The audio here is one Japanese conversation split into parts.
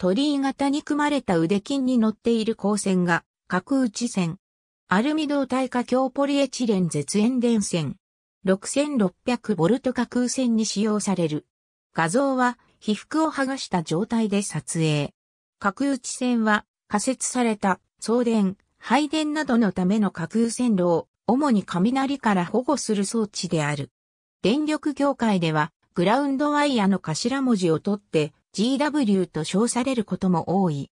鳥居型に組まれた腕筋に乗っている光線が、角打ち線。アルミ導体化強ポリエチレン絶縁電線。6600ボルト架空線に使用される。画像は、被服を剥がした状態で撮影。角打ち線は、仮設された、送電、配電などのための架空線路を、主に雷から保護する装置である。電力業界では、グラウンドワイヤの頭文字を取って、GW と称されることも多い。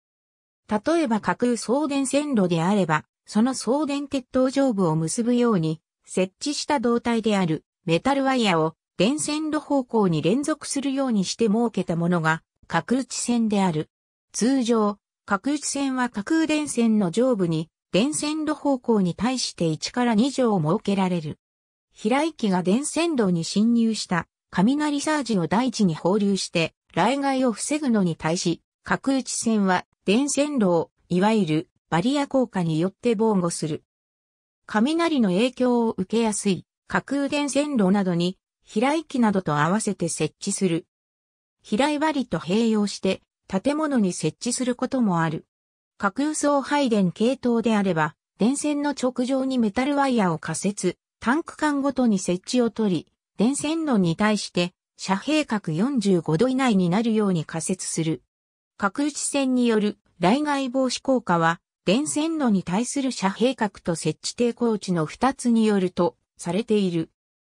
例えば架空送電線路であれば、その送電鉄塔上部を結ぶように、設置した胴体であるメタルワイヤを電線路方向に連続するようにして設けたものが架空地線である。通常、架空地線は架空電線の上部に電線路方向に対して1から2条を設けられる。飛来機が電線路に侵入した雷サージを大地に放流して雷害を防ぐのに対し、角打ち線は電線路を、いわゆるバリア効果によって防護する。雷の影響を受けやすい、架空電線路などに、飛来機などと合わせて設置する。飛来針と併用して、建物に設置することもある。架空送配電系統であれば、電線の直上にメタルワイヤを仮設、タンク間ごとに設置を取り、電線路に対して遮蔽角45度以内になるように仮設する。角打ち線による雷害防止効果は、電線路に対する遮蔽角と設置抵抗値の2つによるとされている。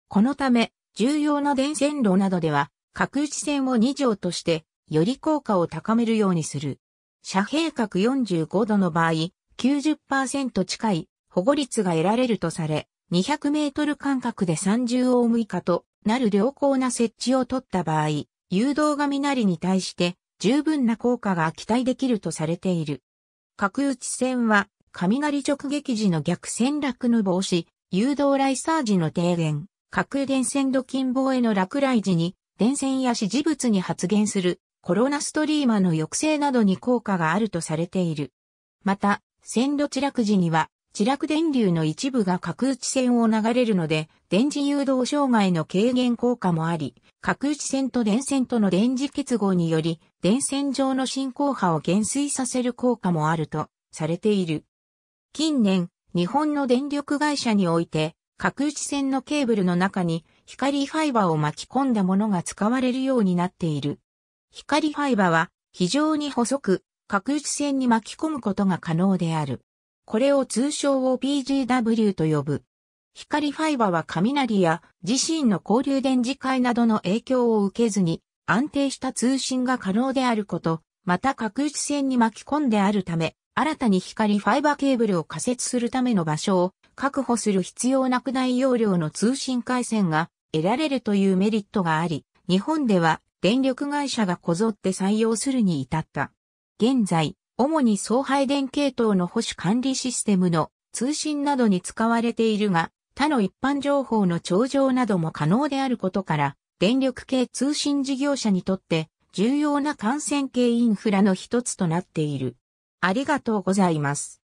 このため、重要な電線路などでは、角打ち線を2乗として、より効果を高めるようにする。遮蔽角45度の場合、90%近い保護率が得られるとされ、200メートル間隔で30オーム以下となる良好な設置を取った場合、誘導がに対して十分な効果が期待できるとされている。角打ち線は、雷直撃時の逆戦落の防止、誘導雷サージの低減、核電線度近防への落雷時に、電線や指示物に発現する、コロナストリーマの抑制などに効果があるとされている。また、線路地落時には、地落電流の一部が角打ち線を流れるので、電磁誘導障害の軽減効果もあり、角打ち線と電線との電磁結合により、電線上の進行波を減衰させる効果もあるとされている。近年、日本の電力会社において、角打ち線のケーブルの中に光ファイバーを巻き込んだものが使われるようになっている。光ファイバーは非常に細く、角打ち線に巻き込むことが可能である。これを通称を PGW と呼ぶ。光ファイバは雷や自身の交流電磁界などの影響を受けずに安定した通信が可能であること、また各地線に巻き込んであるため、新たに光ファイバケーブルを仮設するための場所を確保する必要なく大容量の通信回線が得られるというメリットがあり、日本では電力会社がこぞって採用するに至った。現在、主に送配電系統の保守管理システムの通信などに使われているが、他の一般情報の頂上なども可能であることから、電力系通信事業者にとって重要な感染系インフラの一つとなっている。ありがとうございます。